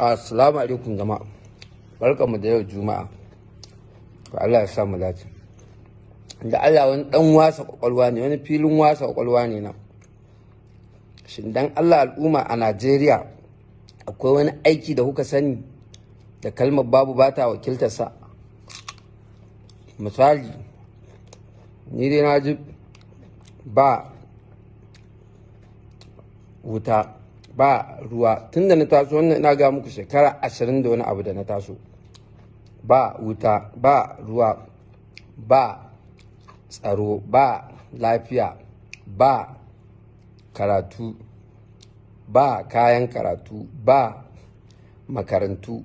Assalamu alaikum jama'a. Barkanmu da yau Juma'a. Ko Allah ya sa mu dace. Da Allah wani dan wasa kwakwalwa ne, wani filin wasa kwakwalwa ne nan. Shin dan Allah al'umma a Najeriya akwai wani aiki da kuka sani da kalmar babu bata ta wakiltarsa. Misali, ni dai na ji ba wuta ba ruwa tun da na taso wannan ina ga muku shekara ashirin da wani abu da na taso ba wuta ba ruwa ba tsaro ba lafiya ba karatu ba kayan karatu ba makarantu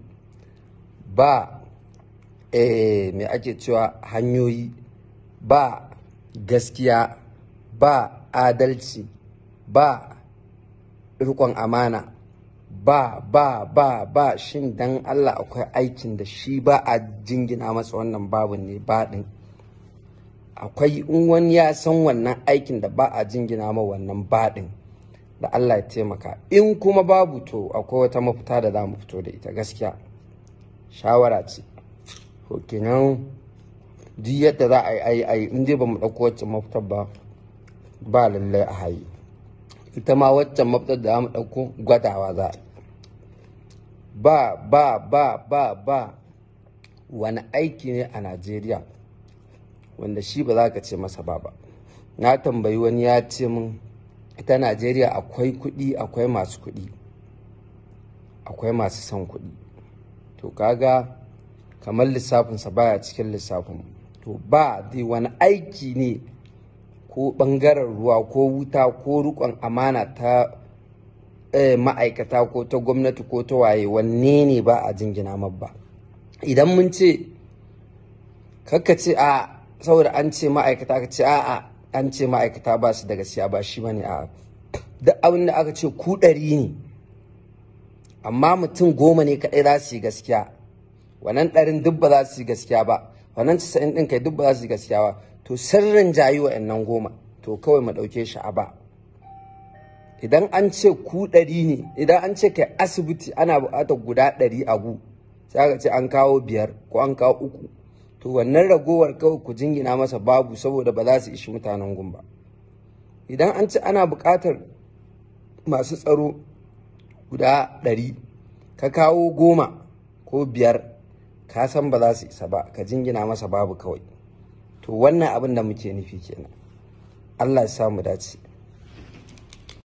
ba eh, me ake cewa hanyoyi ba gaskiya ba adalci ba rikon amana ba ba ba ba shin dan Allah akwai aikin da shi ba a jingina masa wannan babin ne ba din, akwai in wani ya san wannan aikin da ba a jingina ma wannan ba din, da Allah ya taimaka in kuma babu to akwai wata mafita da za mu fito da ita gaskiya shawara ce kenan duk yadda za a yi in dai bamu mu ɗauko wacce mafitar ba ba lallai a hayi ita ma waccan mafitar da mu ɗauko gwadawa za ba ba ba ba ba wani aiki ne a najeriya wanda shi ba za ka ce masa ba ba na tambayi wani ya ce min ita najeriya akwai kuɗi akwai masu kuɗi akwai masu son kuɗi to kaga kamar lissafinsa baya cikin lissafin to ba dai wani aiki ne ko bangaren ruwa ko wuta ko rukon amana ta eh, ma'aikata ko ta gwamnati ko ta waye wanne ne ba a jingina mabba idan mun ce kakka ce a saboda an ce ma'aikata ka ce a a an ce ma'aikata ba su da gaskiya ba shi bane a duk abin da aka ce ku ɗari ne amma mutum goma ne kaɗai za su yi gaskiya wannan ɗarin duk ba za su yi gaskiya ba wannan casa'in ɗin kai duk ba za su yi gaskiya ba to sirrin jayi wa'annan goma to kawai mu ɗauke shi a ba idan an ce ku ɗari ne idan an ce kai asibiti ana buƙatar guda ɗari a gu sai aka ce an kawo biyar ko an kawo uku to wannan ragowar kawai ku jingina masa babu saboda ba za su ishi mutanen gun idan an ce ana buƙatar masu tsaro guda ɗari ka kawo goma ko biyar ka san ba za su isa ba ka jingina masa babu kawai to wannan abin da muke nufi kenan Allah ya samu dace